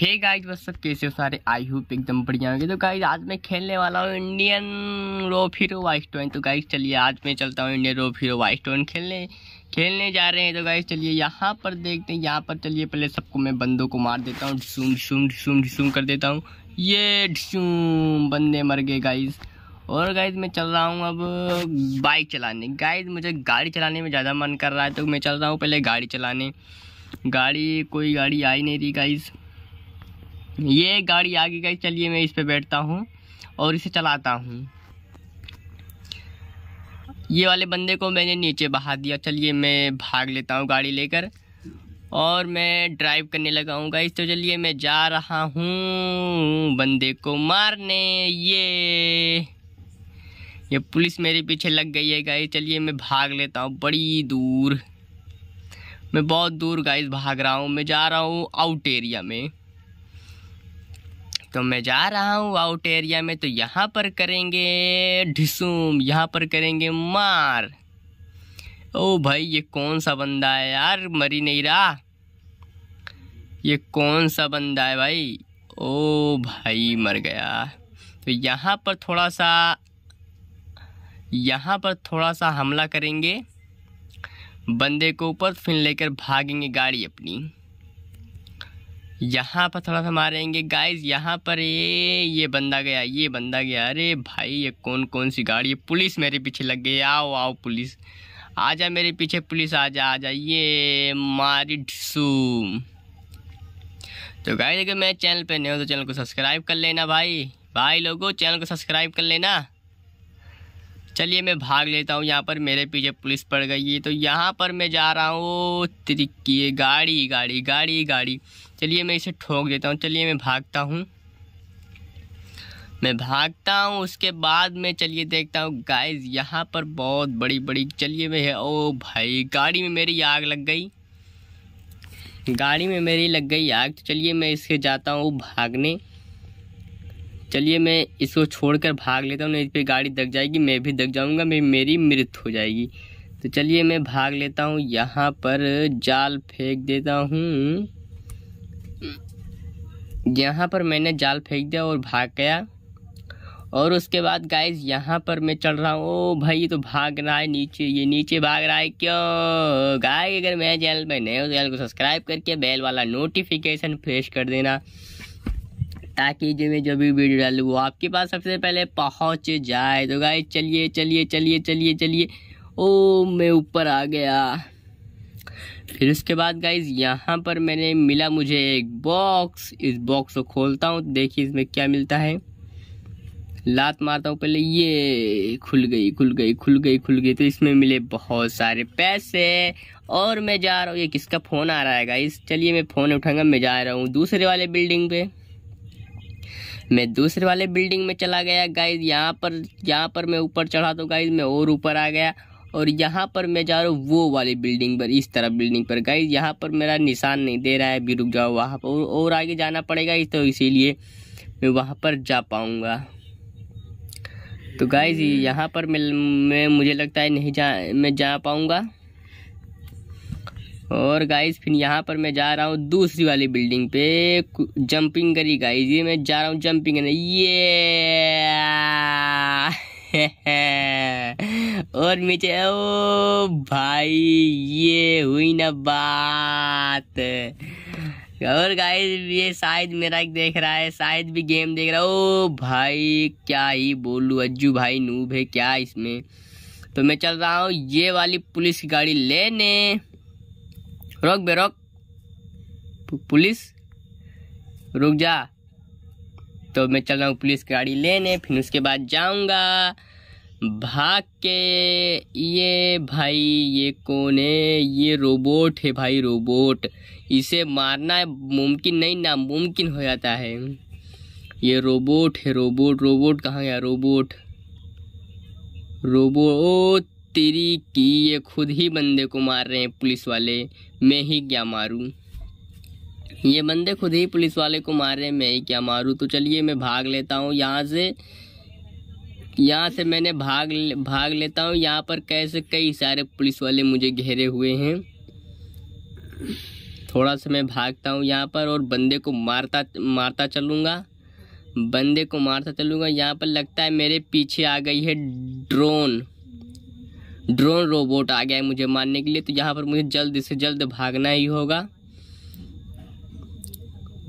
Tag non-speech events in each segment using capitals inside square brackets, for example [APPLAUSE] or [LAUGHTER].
hey guys बस सब कैसे हो सारे आई होप एकदम बढ़िया होंगे तो गाइज आज मैं खेलने वाला हूँ Indian rope hero vice town तो गाइज चलिए आज मैं चलता हूँ Indian rope hero vice town खेलने खेलने जा रहे हैं तो गाइज चलिए यहाँ पर देखते हैं यहाँ पर चलिए पहले सबको मैं बंदों को मार देता हूँ ढूम ढूम ढिसूम ढूम कर देता हूँ ये ढसूम बंदे मर गए गाइज और गाइज मैं चल रहा हूँ अब बाइक चलाने गाइज मुझे गाड़ी चलाने में ज़्यादा मन कर रहा है तो मैं चल रहा हूँ पहले गाड़ी चलाने गाड़ी कोई गाड़ी आई नहीं रही गाइज़ ये गाड़ी आगे गई चलिए मैं इस पर बैठता हूँ और इसे चलाता हूँ ये वाले बंदे को मैंने नीचे बहा दिया चलिए मैं भाग लेता हूँ गाड़ी लेकर और मैं ड्राइव करने लगा हूँ गाइस तो चलिए मैं जा रहा हूँ बंदे को मारने ये ये पुलिस मेरे पीछे लग गई है गाइस चलिए मैं भाग लेता हूँ बड़ी दूर मैं बहुत दूर गाइस भाग रहा हूँ मैं जा रहा हूँ आउट एरिया में तो मैं जा रहा हूँ आउट एरिया में तो यहाँ पर करेंगे ढिसूम यहाँ पर करेंगे मार ओ भाई ये कौन सा बंदा है यार मरी नहीं रहा ये कौन सा बंदा है भाई ओ भाई मर गया तो यहाँ पर थोड़ा सा यहाँ पर थोड़ा सा हमला करेंगे बंदे को ऊपर फिर लेकर भागेंगे गाड़ी अपनी यहाँ पर थोड़ा सा मारेंगे गाइस यहाँ पर ये ये बंदा गया ये बंदा गया अरे भाई ये कौन कौन सी गाड़ी है पुलिस मेरे पीछे लग गई आओ आओ पुलिस आ जा मेरे पीछे पुलिस आ जा आ ये मारी तो गाइस अगर मैं चैनल पे नहीं हूँ तो चैनल को सब्सक्राइब कर लेना भाई भाई लोगों चैनल को सब्सक्राइब कर लेना चलिए मैं भाग लेता हूँ यहाँ पर मेरे पीछे पुलिस पड़ गई है तो यहाँ पर मैं जा रहा हूँ त्रिकी गाड़ी गाड़ी गाड़ी गाड़ी चलिए मैं इसे ठोक देता हूँ चलिए मैं भागता हूँ मैं भागता हूँ उसके बाद में चलिए देखता हूँ गाइस यहाँ पर बहुत बड़ी बड़ी चलिए मैं ओ भाई गाड़ी में मेरी आग लग गई गाड़ी में मेरी लग गई आग तो चलिए मैं इसके जाता हूँ भागने चलिए मैं इसको छोड़कर भाग लेता हूँ नहीं पे तो गाड़ी दग जाएगी मैं भी दग जाऊँगा मैं मेरी मृत हो जाएगी तो चलिए मैं भाग लेता हूँ यहाँ पर जाल फेंक देता हूँ यहाँ पर मैंने जाल फेंक दिया और भाग गया और उसके बाद गाइस यहाँ पर मैं चढ़ रहा हूँ ओ भाई तो भाग रहा है नीचे ये नीचे भाग रहा है क्यों गाय अगर मेरे चैनल पर नए हो तो चैनल को सब्सक्राइब करके बेल वाला नोटिफिकेशन फ्रेश कर देना ताकि जो मैं जो भी वीडियो डालूँ वो आपके पास सबसे पहले पहुँच जाए तो गाइज चलिए चलिए चलिए चलिए चलिए ओ मैं ऊपर आ गया फिर उसके बाद गाइज यहाँ पर मैंने मिला मुझे एक बॉक्स इस बॉक्स को खोलता हूँ देखिए इसमें क्या मिलता है लात मारता हूँ पहले ये खुल गई खुल गई खुल गई खुल गई तो इसमें मिले बहुत सारे पैसे और मैं जा रहा हूँ ये किसका फ़ोन आ रहा है गाइस चलिए मैं फ़ोन उठाऊंगा मैं जा रहा हूँ दूसरे वाले बिल्डिंग पे मैं दूसरे वाले बिल्डिंग में चला गया गाइज यहाँ पर यहाँ पर मैं ऊपर चढ़ा तो गाइज मैं और ऊपर आ गया और यहाँ पर मैं जा रहा हूँ वो वाली बिल्डिंग पर इस तरफ बिल्डिंग पर गाइज यहाँ पर मेरा निशान नहीं दे रहा है अभी रुक जाओ वहाँ पर और, आगे जाना पड़ेगा इस तो इसीलिए मैं वहाँ पर जा पाऊँगा तो गाइज यहाँ पर मैं मुझे लगता है नहीं जा मैं जा पाऊँगा और गाइज फिर यहाँ पर मैं जा रहा हूँ दूसरी वाली बिल्डिंग पे जंपिंग करी गाइज ये मैं जा रहा हूँ जंपिंग करने ये [LAUGHS] और नीचे ओ भाई ये हुई ना बात और गाइज ये शायद मेरा देख रहा है शायद भी गेम देख रहा है ओ भाई क्या ही बोलूँ अज्जू भाई नूब है क्या इसमें तो मैं चल रहा हूँ ये वाली पुलिस की गाड़ी लेने रोक बे रोक पुलिस रुक जा तो मैं चल रहा हूँ पुलिस की गाड़ी लेने फिर उसके बाद जाऊँगा भाग के ये भाई ये कौन है ये रोबोट है भाई रोबोट इसे मारना मुमकिन नहीं ना मुमकिन हो जाता है ये रोबोट है रोबोट रोबोट कहाँ गया रोबोट रोबोट तेरी की ये खुद ही बंदे को मार रहे हैं पुलिस वाले मैं ही क्या मारूं ये बंदे खुद ही पुलिस वाले को मार रहे हैं मैं ही क्या मारूं तो चलिए मैं भाग लेता हूँ यहाँ से यहाँ से मैंने भाग भाग लेता हूँ यहाँ पर कैसे कई सारे पुलिस वाले मुझे घेरे हुए हैं थोड़ा सा मैं भागता हूँ यहाँ पर और बंदे को मारता मारता चलूँगा बंदे को मारता चलूँगा यहाँ पर लगता है मेरे पीछे आ गई है ड्रोन ड्रोन रोबोट आ गया है मुझे मारने के लिए तो यहाँ पर मुझे जल्द से जल्द भागना ही होगा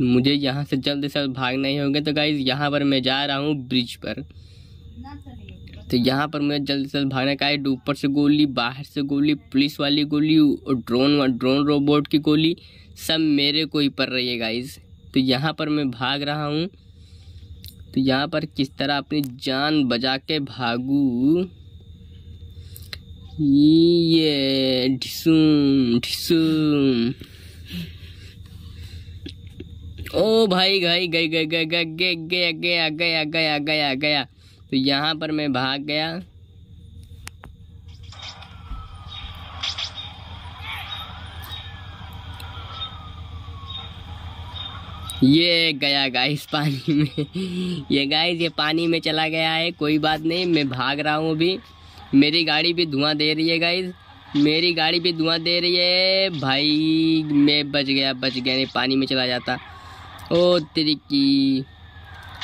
मुझे यहाँ से जल्द से जल्द भागना ही होगा तो गाइज यहाँ पर मैं जा रहा हूँ ब्रिज पर तो यहाँ पर मुझे जल्द से जल्द भागना का है ऊपर से गोली बाहर से गोली पुलिस वाली गोली और ड्रोन ड्रोन रोबोट की गोली सब मेरे को ही पड़ रही है गाइज तो यहाँ पर मैं भाग रहा हूँ तो यहाँ पर किस तरह अपनी जान बजा के भागूँ ओ oh, भाई भाई गई गई गई गई गई गया गया गया गया गया गया तो यहाँ पर मैं भाग गया ये गया गाइस पानी में ये गाइस ये पानी में चला गया है कोई बात नहीं मैं भाग रहा हूँ अभी मेरी गाड़ी भी धुआं दे रही है गाइज मेरी गाड़ी भी धुआं दे रही है भाई मैं बच गया बच गया नहीं पानी में चला जाता ओ तेरी की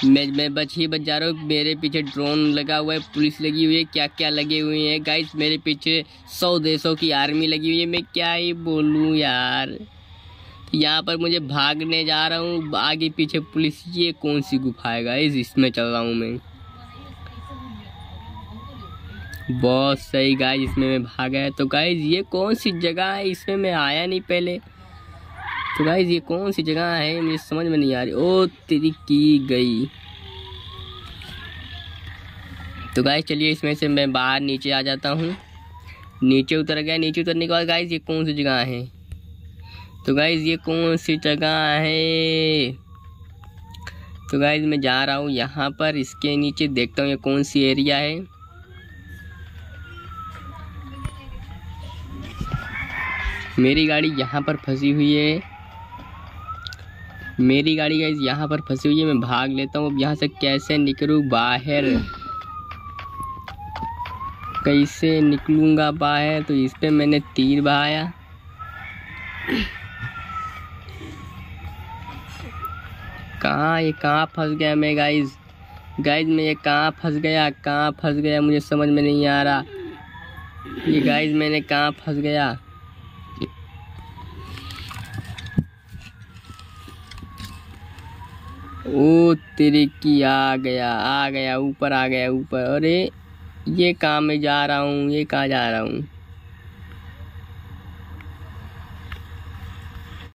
मैं मैं बच ही बच जा रहा हूँ मेरे पीछे ड्रोन लगा हुआ है पुलिस लगी हुई है क्या क्या लगे हुए हैं गाइस मेरे पीछे सौ देशों की आर्मी लगी हुई है मैं क्या ही बोलूँ यार यहाँ पर मुझे भागने जा रहा हूँ आगे पीछे पुलिस ये कौन सी गुफा है गाइस इसमें चल रहा हूँ मैं बहुत सही गाय इसमें मैं भाग है तो गाइज ये कौन सी जगह है इसमें मैं आया नहीं पहले तो गाइज ये कौन सी जगह है मुझे समझ में नहीं आ रही ओ तेरी की गई तो गाइज चलिए इसमें से मैं बाहर नीचे आ जाता हूँ नीचे उतर गया नीचे उतरने के बाद गाइज ये कौन सी जगह है तो गाइज ये कौन सी जगह है तो गाइज मैं जा रहा हूँ यहाँ पर इसके नीचे देखता हूँ ये कौन सी एरिया है मेरी गाड़ी यहाँ पर फंसी हुई है मेरी गाड़ी गाइज यहाँ पर फंसी हुई है मैं भाग लेता हूँ अब यहाँ से कैसे निकलूँ बाहर कैसे निकलूँगा बाहर तो इस पर मैंने तीर बहाया कहाँ ये कहाँ फंस गया मैं गाइज गाइज मैं ये कहाँ फंस गया कहाँ फंस गया मुझे समझ में नहीं आ रहा ये गाइज मैंने कहाँ फंस गया ओ तेरे की आ गया आ गया ऊपर आ गया ऊपर अरे ये कहाँ मैं जा रहा हूँ ये कहाँ जा रहा हूँ